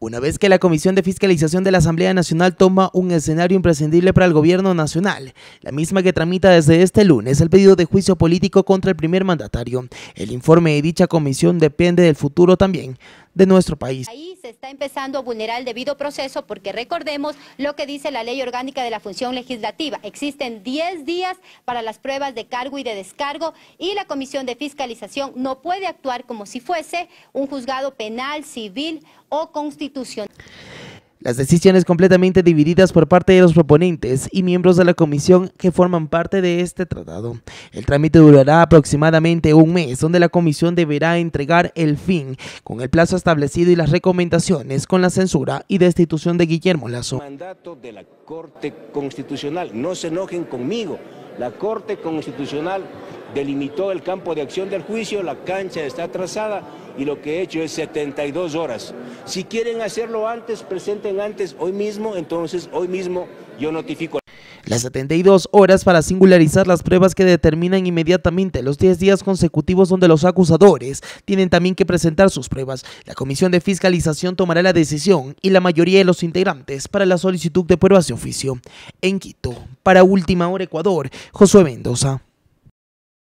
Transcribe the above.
Una vez que la Comisión de Fiscalización de la Asamblea Nacional toma un escenario imprescindible para el gobierno nacional, la misma que tramita desde este lunes el pedido de juicio político contra el primer mandatario, el informe de dicha comisión depende del futuro también nuestro país. Ahí se está empezando a vulnerar el debido proceso porque recordemos lo que dice la ley orgánica de la función legislativa. Existen 10 días para las pruebas de cargo y de descargo y la Comisión de Fiscalización no puede actuar como si fuese un juzgado penal, civil o constitucional. Las decisiones completamente divididas por parte de los proponentes y miembros de la comisión que forman parte de este tratado. El trámite durará aproximadamente un mes, donde la comisión deberá entregar el fin con el plazo establecido y las recomendaciones con la censura y destitución de Guillermo Lazo. Mandato de la Corte Constitucional, no se enojen conmigo. La Corte Constitucional delimitó el campo de acción del juicio, la cancha está trazada y lo que he hecho es 72 horas. Si quieren hacerlo antes, presenten antes, hoy mismo, entonces hoy mismo yo notifico. Las 72 horas para singularizar las pruebas que determinan inmediatamente los 10 días consecutivos donde los acusadores tienen también que presentar sus pruebas. La Comisión de Fiscalización tomará la decisión y la mayoría de los integrantes para la solicitud de pruebas de oficio. En Quito, para Última Hora Ecuador, Josué Mendoza.